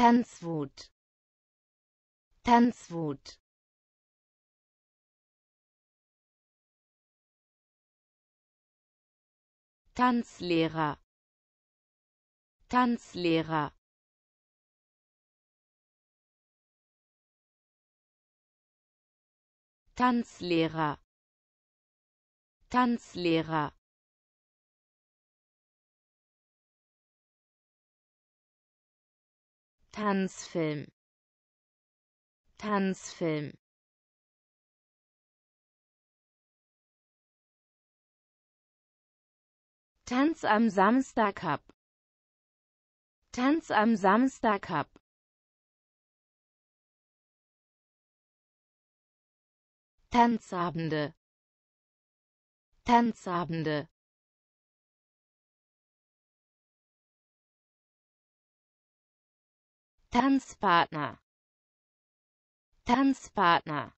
Tanzwut Tanzwut Tanzlehrer Tanzlehrer Tanzlehrer Tanzlehrer Tanzfilm Tanzfilm Tanz am Samstag ab Tanz am Samstag ab Tanzabende Tanzabende Tanzpartner Tanzpartner